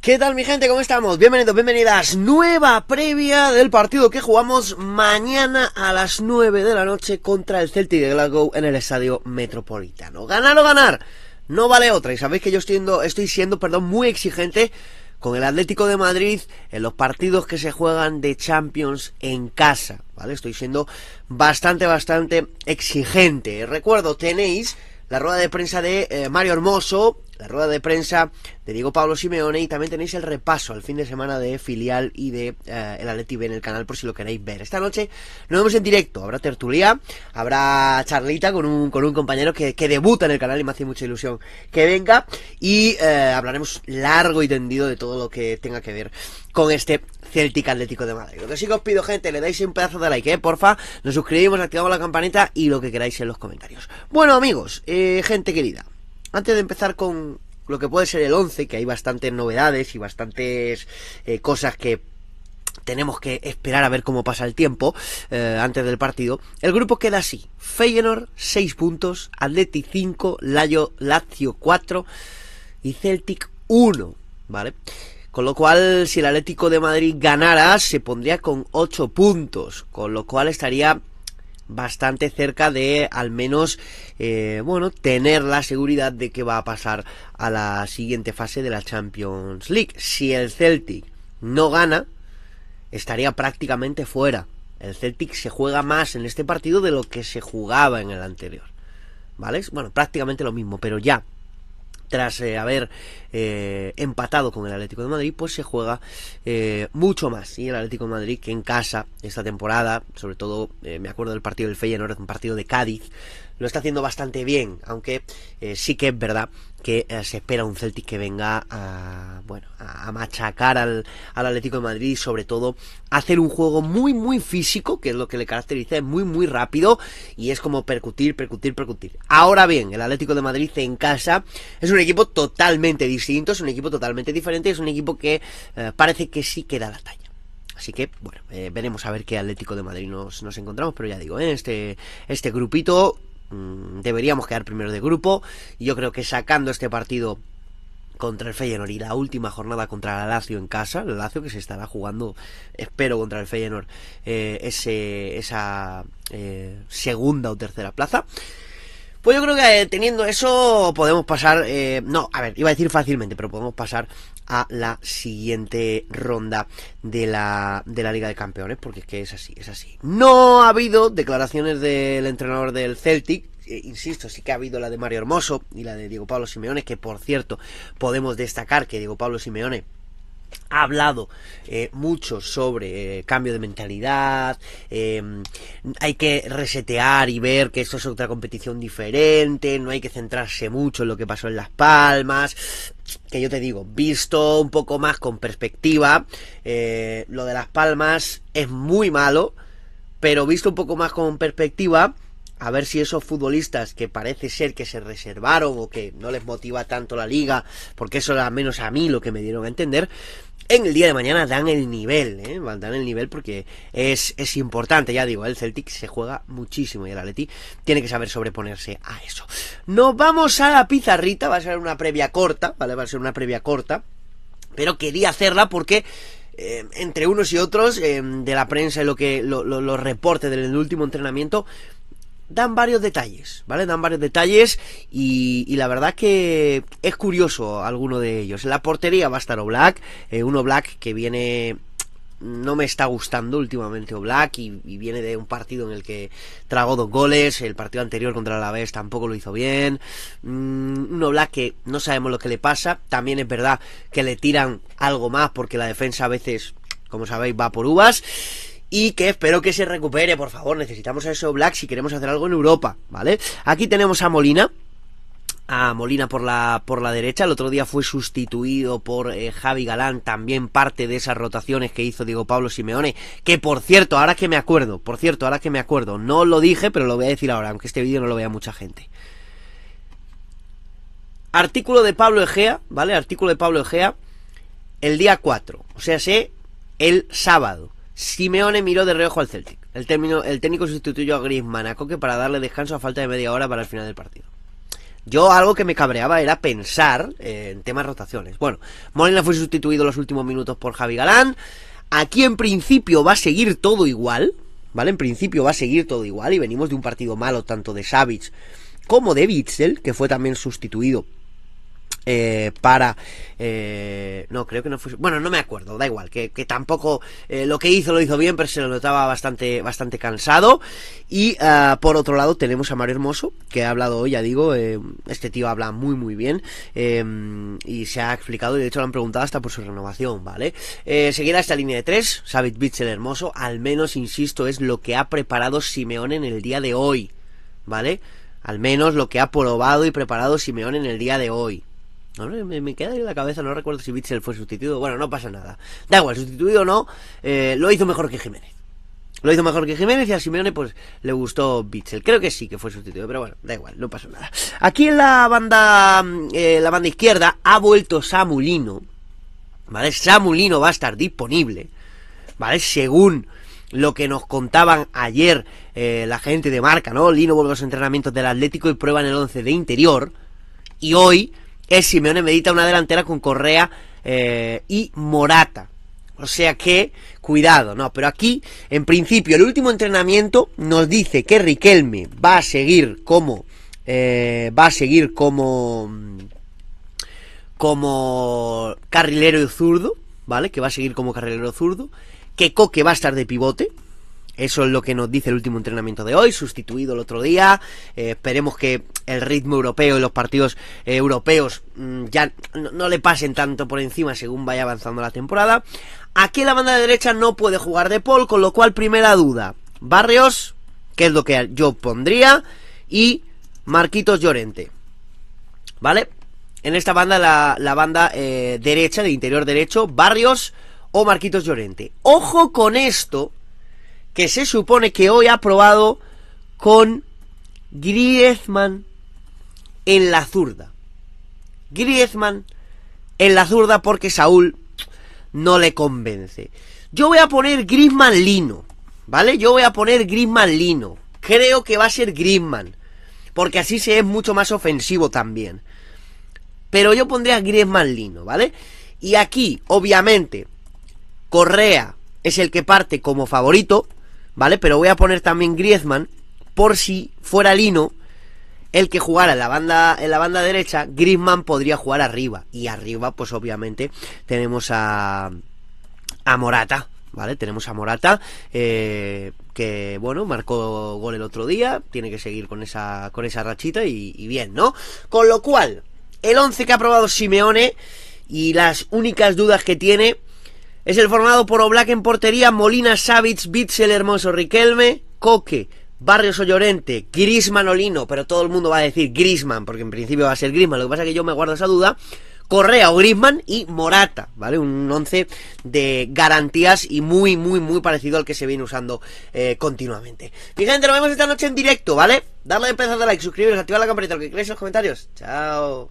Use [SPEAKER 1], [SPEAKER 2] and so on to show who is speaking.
[SPEAKER 1] ¿Qué tal mi gente? ¿Cómo estamos? Bienvenidos, bienvenidas. Nueva previa del partido que jugamos mañana a las 9 de la noche contra el Celtic de Glasgow en el Estadio Metropolitano. Ganar o ganar, no vale otra. Y sabéis que yo estoy siendo, perdón, muy exigente con el Atlético de Madrid en los partidos que se juegan de Champions en casa. ¿Vale? Estoy siendo bastante, bastante exigente. Recuerdo, tenéis la rueda de prensa de eh, Mario Hermoso la rueda de prensa de Diego Pablo Simeone y también tenéis el repaso al fin de semana de filial y de eh, el Atleti B en el canal por si lo queréis ver. Esta noche nos vemos en directo, habrá tertulia, habrá charlita con un, con un compañero que, que debuta en el canal y me hace mucha ilusión que venga y eh, hablaremos largo y tendido de todo lo que tenga que ver con este Celtic Atlético de Madrid. Lo que sí que os pido, gente, le dais un pedazo de like, ¿eh? porfa, nos suscribimos, activamos la campanita y lo que queráis en los comentarios. Bueno, amigos, eh, gente querida, antes de empezar con lo que puede ser el 11, que hay bastantes novedades y bastantes eh, cosas que tenemos que esperar a ver cómo pasa el tiempo eh, antes del partido. El grupo queda así: Feyenoord 6 puntos, Atleti 5, Lazio 4 y Celtic 1, ¿vale? Con lo cual, si el Atlético de Madrid ganara, se pondría con 8 puntos, con lo cual estaría bastante cerca de al menos eh, bueno tener la seguridad de que va a pasar a la siguiente fase de la Champions League si el Celtic no gana estaría prácticamente fuera el Celtic se juega más en este partido de lo que se jugaba en el anterior vale bueno prácticamente lo mismo pero ya tras eh, haber eh, empatado con el Atlético de Madrid, pues se juega eh, mucho más. Y el Atlético de Madrid, que en casa esta temporada, sobre todo me acuerdo del partido del Feyenoord, un partido de Cádiz, lo está haciendo bastante bien, aunque eh, sí que es verdad que eh, se espera un Celtic que venga a, bueno, a machacar al, Atlético de Madrid y sobre todo hacer un juego muy, muy físico, que es lo que le caracteriza, es muy, muy rápido y es como percutir, percutir, percutir. Ahora bien, el Atlético de Madrid en casa es un equipo totalmente distinto, es un equipo totalmente diferente, es un equipo que eh, parece que sí queda la talla. Así que, bueno, veremos a ver qué Atlético de Madrid nos, nos encontramos, pero ya digo, este, este grupito Mm, deberíamos quedar primero de grupo. Yo creo que sacando este partido contra el Feyenoord y la última jornada contra la Lazio en casa, la Lazio que se estará jugando, espero, contra el Feyenoord eh, ese, esa eh, segunda o tercera plaza. Pues yo creo que eh, teniendo eso podemos pasar, no, a ver, iba a decir fácilmente, pero podemos pasar a la siguiente ronda de la, de la Liga de Campeones, porque es que es así, es así. No ha habido declaraciones del entrenador del Celtic, eh, insisto, sí que ha habido la de Mario Hermoso y la de Diego Pablo Simeone, que por cierto podemos destacar que Diego Pablo Simeone ha hablado eh, mucho sobre eh, cambio de mentalidad, em, hay que resetear y ver que esto es otra competición diferente, no hay que centrarse mucho en lo que pasó en Las Palmas, que yo te digo, visto un poco más con perspectiva, eh, lo de Las Palmas es muy malo, pero visto un poco más con perspectiva, a ver si esos futbolistas que parece ser que se reservaron o que no les motiva tanto la liga, porque eso era menos a mí lo que me dieron a entender, en el día de mañana dan el nivel, ¿eh? dan el nivel porque es, es importante, ya digo, el Celtic se juega muchísimo y el Atleti tiene que saber sobreponerse a eso. Nos vamos a la pizarrita, va a ser una previa corta, ¿vale? Va a ser una previa corta, pero quería hacerla porque eh, entre unos y otros, eh, de la prensa y lo que, los reportes del último entrenamiento, dan varios detalles, ¿vale? Dan varios detalles y, la verdad que es curioso alguno de ellos. En la portería va a estar Oblak, eh, uno Black que viene no me está gustando últimamente Oblak y, y, viene de un partido en el que tragó dos goles, el partido anterior contra la vez tampoco lo hizo bien, mm, un Oblak que no sabemos lo que le pasa, también es verdad que le tiran algo más porque la defensa a veces, como sabéis, va por uvas y que espero que se recupere, por favor. Necesitamos a eso Black si queremos hacer algo en Europa, ¿vale? Aquí tenemos a Molina. A Molina por la, por la derecha. El otro día fue sustituido por eh, Javi Galán, también parte de esas rotaciones que hizo Diego Pablo Simeone. Que por cierto, ahora que me acuerdo, por cierto, ahora que me acuerdo, no lo dije, pero lo voy a decir ahora, aunque este vídeo no lo vea mucha gente. Artículo de Pablo Egea, ¿vale? Artículo de Pablo Egea, el día 4, o sea, sé, el sábado. Simeone miró de reojo al Celtic. El, término, el técnico sustituyó a Griezmann a Coque para darle descanso a falta de media hora para el final del partido. Yo algo que me cabreaba era pensar eh, en temas rotaciones. Bueno, Molina fue sustituido los últimos minutos por Javi Galán. Aquí en principio va a seguir todo igual, ¿vale? En principio va a seguir todo igual y venimos de un partido malo tanto de Savic como de Witzel, que fue también sustituido eh, para... Eh, no, creo que no fue... Bueno, no me acuerdo, da igual, que, tampoco eh, lo que hizo lo hizo bien, pero se lo notaba bastante, bastante cansado. Y ah, por otro lado tenemos a Mario Hermoso, que ha hablado hoy, ya digo, este tío habla muy muy bien y se ha explicado y de hecho lo han preguntado hasta por su renovación, ¿vale? seguida esta línea de tres, Savit Bitzel Hermoso, al menos, insisto, es lo que ha preparado Simeón en el día de hoy, ¿vale? Al menos lo que ha probado y preparado Simeón en el día de hoy. Me, me queda en la cabeza, no recuerdo si Bitzel fue sustituido. Bueno, no pasa nada. Da igual, sustituido o no, eh, lo hizo mejor que Jiménez. Lo hizo mejor que Jiménez y a Simeone pues le gustó Bitzel. Creo que sí que fue sustituido, pero bueno, da igual, no pasa nada. Aquí en la banda, mm, eh, la banda izquierda ha vuelto Samulino. ¿Vale? Samulino va a estar disponible. ¿Vale? Según lo que nos contaban ayer eh, la gente de marca, ¿no? Lino vuelve a los entrenamientos del Atlético y prueba en el 11 de interior. Y hoy es Simeone medita una delantera con Correa eh, y Morata. O sea que, cuidado, ¿no? Pero aquí, en principio, el último entrenamiento nos dice que Riquelme va a seguir como. Eh, va a seguir como. como carrilero zurdo, ¿vale? Que va a seguir como carrilero zurdo. Que Coque va a estar de pivote, eso es lo que nos dice el último entrenamiento de hoy, sustituido el otro día. Eh, esperemos que el ritmo europeo y los partidos eh, europeos mm, ya no, le pasen tanto por encima según vaya avanzando la temporada. Aquí la banda derecha no puede jugar de Paul, con lo cual primera duda. Barrios, que es lo que yo pondría, y Marquitos Llorente. ¿Vale? En esta banda, la, banda eh, derecha, de interior derecho, Barrios o Marquitos Llorente. Ojo con esto, que se supone que hoy ha probado con Griezmann en la zurda. Griezmann en la zurda porque Saúl no le convence. Yo voy a poner Griezmann lino, ¿vale? Yo voy a poner Griezmann lino. Creo que va a ser Griezmann, porque así se es mucho más ofensivo también. Pero yo pondría Griezmann lino, ¿vale? Y aquí, obviamente, Correa es el que parte como favorito, ¿vale? Pero voy a poner también Griezmann por si fuera Lino el que jugara en la banda, en la banda derecha, Griezmann podría jugar arriba. Y arriba, pues obviamente, tenemos a, a Morata. ¿Vale? Tenemos a Morata, eh, que bueno, marcó gol el otro día, tiene que seguir con esa, con esa rachita y, y bien, ¿no? Con lo cual, el 11 que ha probado Simeone y las únicas dudas que tiene es el formado por Oblak en portería, Molina, Savitz, Bitzel, Hermoso, Riquelme, Coque, Barrios Ollorente, Grisman Olino, pero todo el mundo va a decir Grisman, porque en principio va a ser Grisman, lo que pasa es que yo me guardo esa duda. Correa o Grisman y Morata, ¿vale? Un 11 de garantías y muy, muy, muy parecido al que se viene usando eh, continuamente. Mi gente, nos vemos esta noche en directo, ¿vale? Darle a empezar a like, suscribiros, activar la campanita, lo que queráis en los comentarios. Chao.